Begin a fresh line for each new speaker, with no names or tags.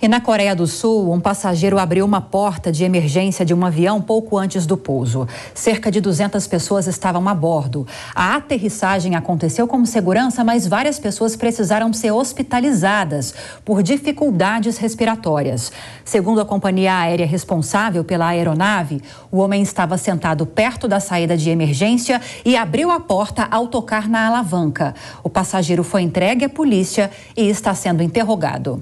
E na Coreia do Sul, um passageiro abriu uma porta de emergência de um avião pouco antes do pouso. Cerca de 200 pessoas estavam a bordo. A aterrissagem aconteceu com segurança, mas várias pessoas precisaram ser hospitalizadas por dificuldades respiratórias. Segundo a companhia aérea responsável pela aeronave, o homem estava sentado perto da saída de emergência e abriu a porta ao tocar na alavanca. O passageiro foi entregue à polícia e está sendo interrogado.